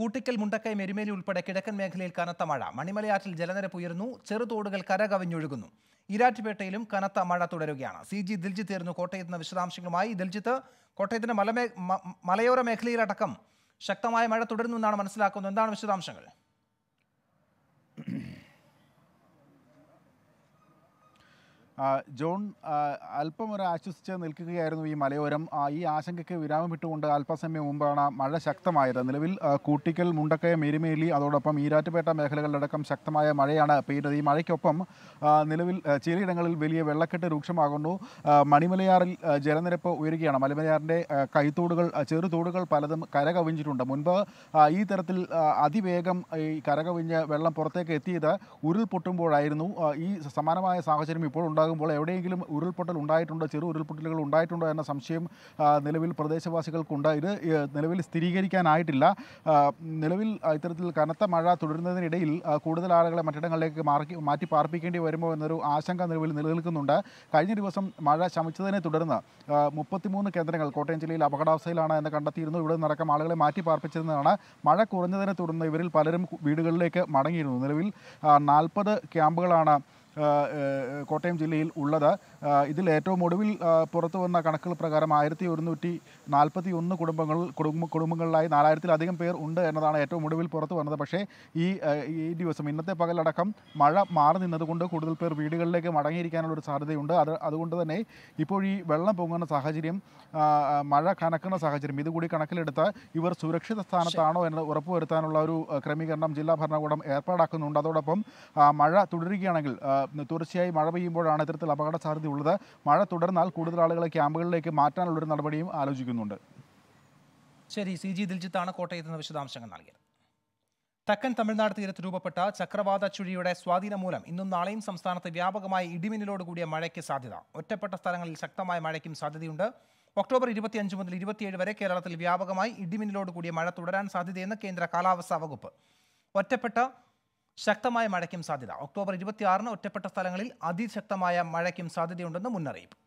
കൂട്ടിക്കൽ മുണ്ടക്കൈ മെരുമേലി ഉൾപ്പെടെ കിഴക്കൻ മേഖലയിൽ കനത്ത മഴ മണിമലയാറ്റിൽ ജലനിരപ്പ് ഉയരുന്നു ചെറുതോടുകൾ കരകവിഞ്ഞൊഴുകുന്നു ഇരാറ്റുപേട്ടയിലും കനത്ത മഴ തുടരുകയാണ് സി ജി ദിൽജിത്ത് ആയിരുന്നു കോട്ടയത്തിന് വിശദാംശങ്ങളുമായി ദിൽജിത്ത് കോട്ടയത്തിന്റെ മലമേ മലയോര മേഖലയിലടക്കം ശക്തമായ മഴ തുടരുന്നു എന്നാണ് മനസ്സിലാക്കുന്നത് എന്താണ് വിശദാംശങ്ങൾ ജോൺ അല്പം ഒരു ആശ്വസിച്ച് നിൽക്കുകയായിരുന്നു ഈ മലയോരം ഈ ആശങ്കയ്ക്ക് വിരാമം വിട്ടുകൊണ്ട് അല്പസമയം മുമ്പാണ് മഴ ശക്തമായത് നിലവിൽ കൂട്ടിക്കൽ മുണ്ടക്കയ എരുമേലി അതോടൊപ്പം ഈരാറ്റുപേട്ട മേഖലകളിലടക്കം ശക്തമായ മഴയാണ് പെയ്യുന്നത് ഈ മഴയ്ക്കൊപ്പം നിലവിൽ ചിലയിടങ്ങളിൽ വലിയ വെള്ളക്കെട്ട് രൂക്ഷമാകുന്നു മണിമലയാറിൽ ജലനിരപ്പ് ഉയരുകയാണ് മലമലയാറിൻ്റെ കൈത്തോടുകൾ ചെറുതോടുകൾ പലതും കരകവിഞ്ഞിട്ടുണ്ട് മുൻപ് ഈ തരത്തിൽ അതിവേഗം ഈ കരകവിഞ്ഞ് വെള്ളം പുറത്തേക്ക് എത്തിയത് ഉരുൾപൊട്ടുമ്പോഴായിരുന്നു ഈ സമാനമായ സാഹചര്യം ഇപ്പോൾ ഉണ്ടാകും ഉണ്ടാകുമ്പോൾ എവിടെയെങ്കിലും ഉരുൾപൊട്ടൽ ഉണ്ടായിട്ടുണ്ടോ ചെറു ഉരുൾപൊട്ടലുകൾ ഉണ്ടായിട്ടുണ്ടോ എന്ന സംശയം നിലവിൽ പ്രദേശവാസികൾക്കുണ്ട് ഇത് നിലവിൽ സ്ഥിരീകരിക്കാനായിട്ടില്ല നിലവിൽ ഇത്തരത്തിൽ കനത്ത മഴ തുടരുന്നതിനിടയിൽ കൂടുതൽ ആളുകളെ മറ്റിടങ്ങളിലേക്ക് മാറി മാറ്റി പാർപ്പിക്കേണ്ടി വരുമോ എന്നൊരു ആശങ്ക നിലവിൽ നിലനിൽക്കുന്നുണ്ട് കഴിഞ്ഞ ദിവസം മഴ ശമിച്ചതിനെ തുടർന്ന് മുപ്പത്തിമൂന്ന് കേന്ദ്രങ്ങൾ കോട്ടയം ജില്ലയിൽ അപകടാവസ്ഥയിലാണ് എന്ന് കണ്ടെത്തിയിരുന്നു ഇവിടെ നിന്നടക്കം ആളുകളെ മാറ്റി പാർപ്പിച്ചതെന്നാണ് മഴ കുറഞ്ഞതിനെ തുടർന്ന് ഇവരിൽ പലരും വീടുകളിലേക്ക് മടങ്ങിയിരുന്നു നിലവിൽ നാൽപ്പത് ക്യാമ്പുകളാണ് കോട്ടയം ജില്ലയിൽ ഉള്ളത് ഇതിൽ ഏറ്റവും ഒടുവിൽ പുറത്തു വന്ന കണക്കുകൾ പ്രകാരം ആയിരത്തി ഒരുന്നൂറ്റി നാൽപ്പത്തി ഒന്ന് കുടുംബങ്ങൾ കുടുംബ കുടുംബങ്ങളിലായി നാലായിരത്തിലധികം പേർ ഉണ്ട് എന്നതാണ് ഏറ്റവും ഒടുവിൽ പുറത്തു വന്നത് പക്ഷേ ഈ ഈ ദിവസം ഇന്നത്തെ പകലടക്കം മഴ മാറി നിന്നതുകൊണ്ട് കൂടുതൽ പേർ വീടുകളിലേക്ക് മടങ്ങിയിരിക്കാനുള്ള ഒരു സാധ്യതയുണ്ട് അത് അതുകൊണ്ട് തന്നെ ഇപ്പോൾ ഈ വെള്ളം പൊങ്ങുന്ന സാഹചര്യം മഴ കനക്കുന്ന സാഹചര്യം ഇതുകൂടി കണക്കിലെടുത്ത് ഇവർ സുരക്ഷിത സ്ഥാനത്താണോ എന്ന് ഉറപ്പുവരുത്താനുള്ള ഒരു ക്രമീകരണം ജില്ലാ ഭരണകൂടം ഏർപ്പാടാക്കുന്നുണ്ട് അതോടൊപ്പം മഴ തുടരുകയാണെങ്കിൽ തുടർച്ചയായി മഴ പെയ്യുമ്പോഴാണ് ഇത്തരത്തിൽ അപകട സാധ്യത മഴ തുടർന്നാൽ കൂടുതൽ ആളുകളെ ക്യാമ്പുകളിലേക്ക് മാറ്റാനുള്ളൊരു നടപടിയും ആലോചിക്കുന്നുണ്ട് ശരി സി ജി ദിൽജിത്താണ് കോട്ടയത്ത് നിന്ന് വിശദാംശങ്ങൾ നൽകിയത് തെക്കൻ തമിഴ്നാട് തീരത്ത് രൂപപ്പെട്ട ചക്രവാത ചുഴിയുടെ സ്വാധീനം മൂലം ഇന്നും നാളെയും സംസ്ഥാനത്ത് വ്യാപകമായ ഇടിമിന്നലോട് കൂടിയ മഴയ്ക്ക് സാധ്യത ഒറ്റപ്പെട്ട സ്ഥലങ്ങളിൽ ശക്തമായ മഴയ്ക്കും സാധ്യതയുണ്ട് ഒക്ടോബർ ഇരുപത്തിയഞ്ച് മുതൽ ഇരുപത്തിയേഴ് വരെ കേരളത്തിൽ വ്യാപകമായി ഇടിമിന്നലോട് കൂടിയ മഴ തുടരാൻ സാധ്യതയെന്ന് കേന്ദ്ര കാലാവസ്ഥാ വകുപ്പ് ഒറ്റപ്പെട്ട ശക്തമായ മഴയ്ക്കും സാധ്യത ഒക്ടോബർ ഇരുപത്തിയാറിന് ഒറ്റപ്പെട്ട സ്ഥലങ്ങളിൽ അതിശക്തമായ മഴയ്ക്കും സാധ്യതയുണ്ടെന്ന് മുന്നറിയിപ്പ്